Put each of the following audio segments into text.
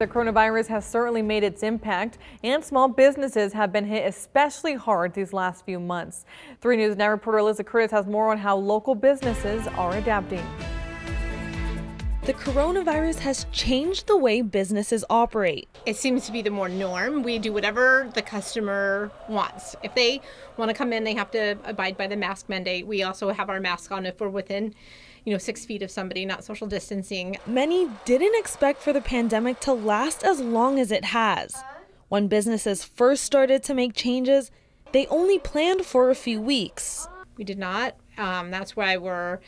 The coronavirus has certainly made its impact, and small businesses have been hit especially hard these last few months. 3 News Now reporter Liza Curtis has more on how local businesses are adapting. The coronavirus has changed the way businesses operate. It seems to be the more norm. We do whatever the customer wants. If they want to come in, they have to abide by the mask mandate. We also have our mask on if we're within, you know, six feet of somebody, not social distancing. Many didn't expect for the pandemic to last as long as it has. When businesses first started to make changes, they only planned for a few weeks. We did not. Um, that's why we're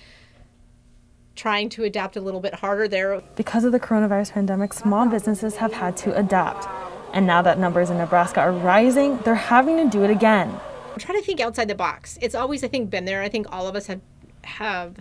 trying to adapt a little bit harder there. Because of the coronavirus pandemic, small businesses have had to adapt. And now that numbers in Nebraska are rising, they're having to do it again. I'm trying to think outside the box. It's always, I think, been there. I think all of us have have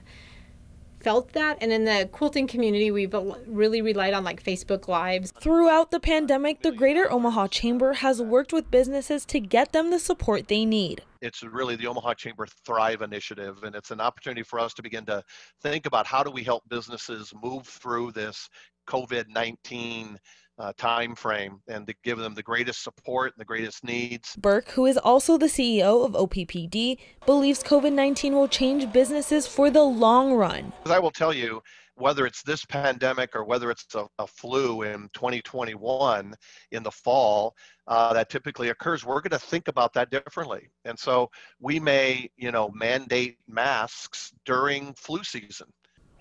felt that. And in the quilting community, we've really relied on like Facebook Lives. Throughout the pandemic, the Greater Omaha Chamber has worked with businesses to get them the support they need it's really the Omaha Chamber Thrive Initiative, and it's an opportunity for us to begin to think about how do we help businesses move through this COVID 19 uh, time frame and to give them the greatest support and the greatest needs. Burke, who is also the CEO of OPPD, believes COVID 19 will change businesses for the long run. As I will tell you, whether it's this pandemic or whether it's a, a flu in 2021 in the fall uh, that typically occurs, we're going to think about that differently. And so we may, you know, mandate masks during flu season.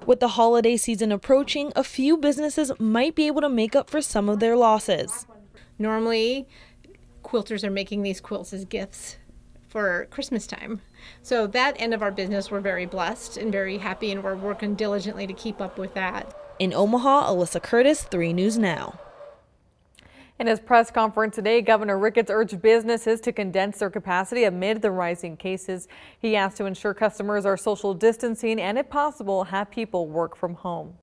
With the holiday season approaching, a few businesses might be able to make up for some of their losses. Normally, quilters are making these quilts as gifts for Christmas time. So that end of our business, we're very blessed and very happy, and we're working diligently to keep up with that. In Omaha, Alyssa Curtis, 3 News Now. In his press conference today, Governor Ricketts urged businesses to condense their capacity amid the rising cases. He asked to ensure customers are social distancing and, if possible, have people work from home.